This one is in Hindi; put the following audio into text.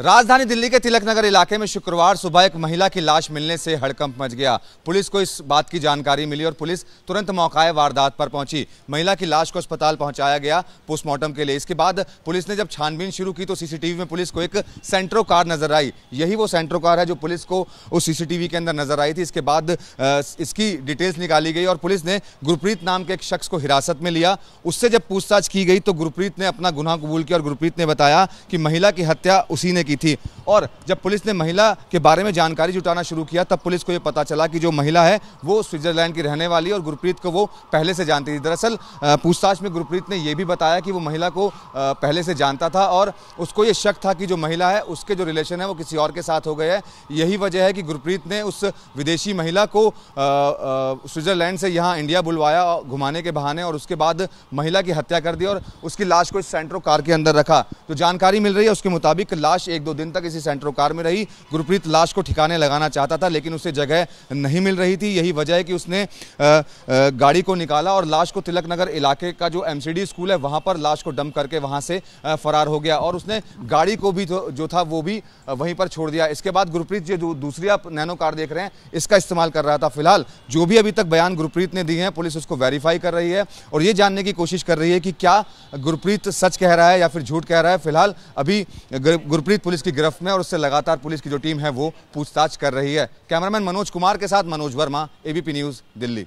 राजधानी दिल्ली के तिलक नगर इलाके में शुक्रवार सुबह एक महिला की लाश मिलने से हड़कंप मच गया पुलिस को इस बात की जानकारी मिली और पुलिस तुरंत मौकाए वारदात पर पहुंची महिला की लाश को अस्पताल पहुंचाया गया पोस्टमार्टम के लिए इसके बाद पुलिस ने जब छानबीन शुरू की तो सीसीटीवी में पुलिस को एक सेंट्रो कार नजर आई यही वो सेंट्रो कार है जो पुलिस को उस सीसीटीवी के अंदर नजर आई थी इसके बाद इसकी डिटेल्स निकाली गई और पुलिस ने गुरप्रीत नाम के एक शख्स को हिरासत में लिया उससे जब पूछताछ की गई तो गुरप्रीत ने अपना गुनाह कबूल किया और गुरप्रीत ने बताया कि महिला की हत्या उसी ने की थी और जब पुलिस ने महिला के बारे में जानकारी जुटाना शुरू किया तब पुलिस को ये पता चला कि जो महिला है वो स्विट्जरलैंड की रहने वाली और गुरप्रीत को वो पहले से जानती थी दरअसल पूछताछ में गुरप्रीत ने यह भी बताया कि वो महिला को पहले से जानता था और उसको ये शक था कि जो महिला है उसके जो रिलेशन है वो किसी और के साथ हो गए हैं यही वजह है कि गुरप्रीत ने उस विदेशी महिला को स्विट्जरलैंड से यहाँ इंडिया बुलवाया घुमाने के बहाने और उसके बाद महिला की हत्या कर दी और उसकी लाश को इस सेंट्रो कार के अंदर रखा जो तो जानकारी मिल रही है उसके मुताबिक लाश एक दो दिन तक इसी सेंट्रो कार में रही गुरप्रीत लाश को ठिकाने लगाना चाहता था लेकिन उसे जगह नहीं मिल रही थी यही वजह है कि उसने गाड़ी को निकाला और लाश को तिलक नगर इलाके का जो एम स्कूल है वहाँ पर लाश को डम करके वहाँ से फरार हो गया और उसने गाड़ी को भी जो था वो भी वहीं पर छोड़ दिया इसके बाद गुरप्रीत जो दूसरी आप नैनो कार देख रहे हैं इसका इस्तेमाल कर रहा था फिलहाल जो भी अभी तक बयान गुरप्रीत ने दिए हैं पुलिस उसको वेरीफाई कर रही है और ये जानने की कोशिश कर रही है कि क्या गुरप्रीत सच कह रहा है या फिर झूठ कह रहा है फिलहाल अभी गुरप्रीत पुलिस की गिरफ्त में और उससे लगातार पुलिस की जो टीम है वो पूछताछ कर रही है कैमरामैन मनोज कुमार के साथ मनोज वर्मा एबीपी न्यूज दिल्ली